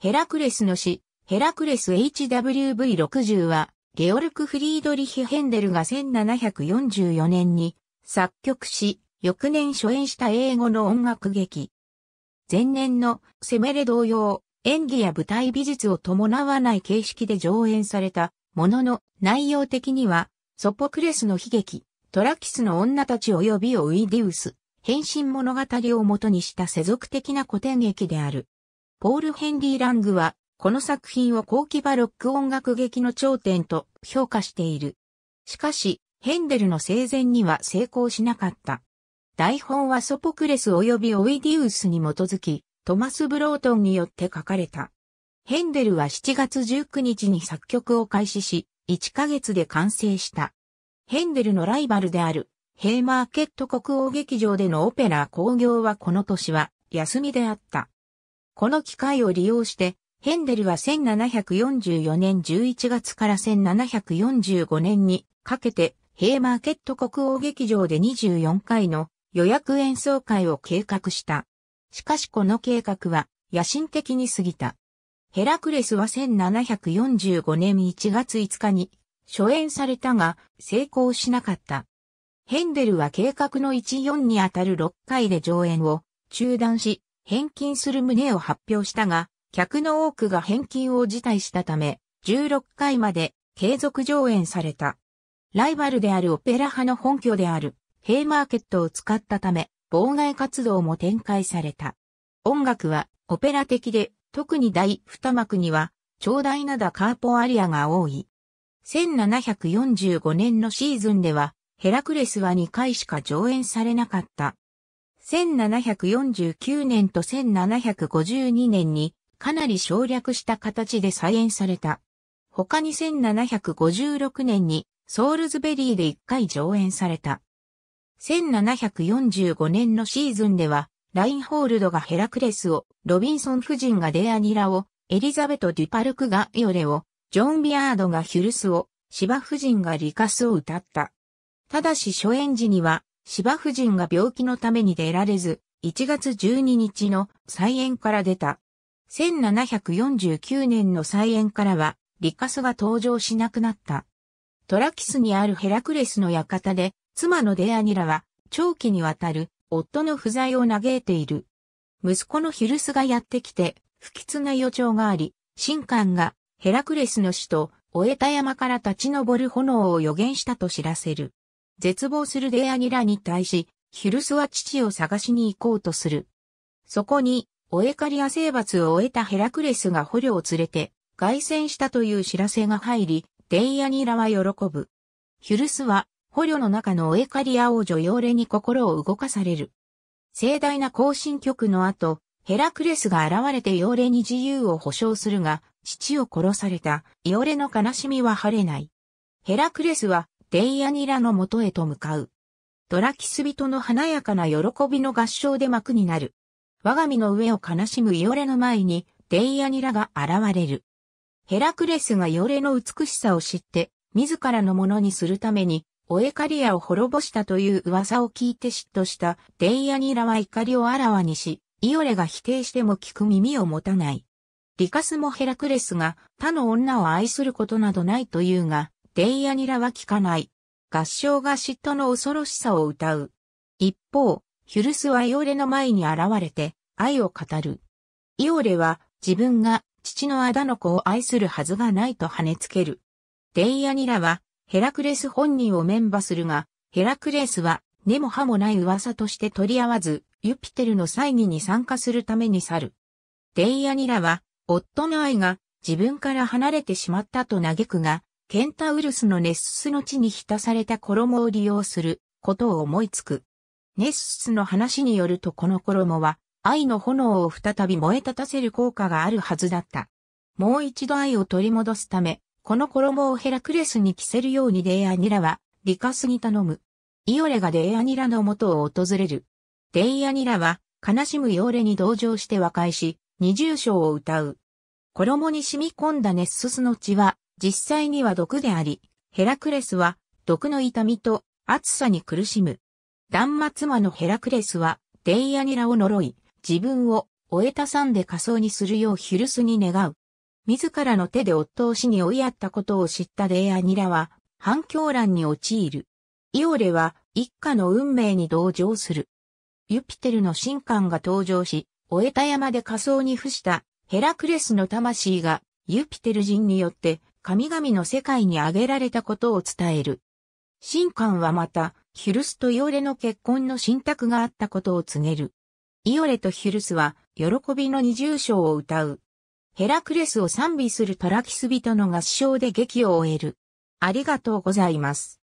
ヘラクレスの詩、ヘラクレス HWV60 は、ゲオルク・フリードリヒ・ヘンデルが1744年に作曲し、翌年初演した英語の音楽劇。前年のセメレ同様、演技や舞台美術を伴わない形式で上演されたものの内容的には、ソポクレスの悲劇、トラキスの女たち及びオイディウス、変身物語をもとにした世俗的な古典劇である。ポール・ヘンリー・ラングは、この作品を後期バロック音楽劇の頂点と評価している。しかし、ヘンデルの生前には成功しなかった。台本はソポクレス及びオイディウスに基づき、トマス・ブロートンによって書かれた。ヘンデルは7月19日に作曲を開始し、1ヶ月で完成した。ヘンデルのライバルである、ヘイマーケット国王劇場でのオペラ興行はこの年は休みであった。この機会を利用して、ヘンデルは1744年11月から1745年にかけて、ヘイマーケット国王劇場で24回の予約演奏会を計画した。しかしこの計画は野心的に過ぎた。ヘラクレスは1745年1月5日に初演されたが成功しなかった。ヘンデルは計画の14にあたる6回で上演を中断し、返金する旨を発表したが、客の多くが返金を辞退したため、16回まで継続上演された。ライバルであるオペラ派の本拠である、ヘイマーケットを使ったため、妨害活動も展開された。音楽はオペラ的で、特に第二幕には、長大なだカーポアリアが多い。1745年のシーズンでは、ヘラクレスは2回しか上演されなかった。1749年と1752年にかなり省略した形で再演された。他に1756年にソールズベリーで1回上演された。1745年のシーズンでは、ラインホールドがヘラクレスを、ロビンソン夫人がデアニラを、エリザベト・デュパルクがヨレを、ジョン・ビアードがヒュルスを、芝夫人がリカスを歌った。ただし初演時には芝夫人が病気のために出られず、1月12日の再演から出た。1749年の再演からは、リカスが登場しなくなった。トラキスにあるヘラクレスの館で、妻のデアニラは、長期にわたる、夫の不在を嘆いている。息子のヒルスがやってきて、不吉な予兆があり、神官がヘラクレスの死と、オエタ山から立ち上る炎を予言したと知らせる。絶望するデアニラに対し、ヒルスは父を探しに行こうとする。そこに、オエカリア征伐を終えたヘラクレスが捕虜を連れて、凱旋したという知らせが入り、デイアニラは喜ぶ。ヒュルスは、捕虜の中のオエカリア王女ヨーレに心を動かされる。盛大な行進曲の後、ヘラクレスが現れてヨーレに自由を保障するが、父を殺された、ヨーレの悲しみは晴れない。ヘラクレスは、デイヤニラの元へと向かう。ドラキス人の華やかな喜びの合唱で幕になる。我が身の上を悲しむイオレの前に、デイアニラが現れる。ヘラクレスがイオレの美しさを知って、自らのものにするために、オエカリアを滅ぼしたという噂を聞いて嫉妬したデイアニラは怒りをあらわにし、イオレが否定しても聞く耳を持たない。リカスもヘラクレスが他の女を愛することなどないというが、デイアニラは聞かない。合唱が嫉妬の恐ろしさを歌う。一方、ヒュルスはイオレの前に現れて、愛を語る。イオレは、自分が、父のアダの子を愛するはずがないと跳ねつける。デイアニラは、ヘラクレス本人をメンバーするが、ヘラクレスは、根も葉もない噂として取り合わず、ユピテルの祭儀に参加するために去る。デイアニラは、夫の愛が自分から離れてしまったと嘆くが、ケンタウルスのネッススの地に浸された衣を利用することを思いつく。ネッスの話によるとこの衣は愛の炎を再び燃え立たせる効果があるはずだった。もう一度愛を取り戻すため、この衣をヘラクレスに着せるようにデイアニラはリカスに頼む。イオレがデイアニラの元を訪れる。デイアニラは悲しむヨーレに同情して和解し、二重章を歌う。衣に染み込んだネッススの血は実際には毒であり、ヘラクレスは毒の痛みと暑さに苦しむ。断末魔のヘラクレスはデイアニラを呪い、自分を終えたさんで仮装にするようヒルスに願う。自らの手で夫を死に追いやったことを知ったデイアニラは反響乱に陥る。イオレは一家の運命に同情する。ユピテルの神官が登場し、終えた山で仮装に付したヘラクレスの魂がユピテル人によって神々の世界に挙げられたことを伝える。神官はまた、ヒュルスとイオレの結婚の信託があったことを告げる。イオレとヒュルスは、喜びの二重章を歌う。ヘラクレスを賛美するトラキス人の合唱で劇を終える。ありがとうございます。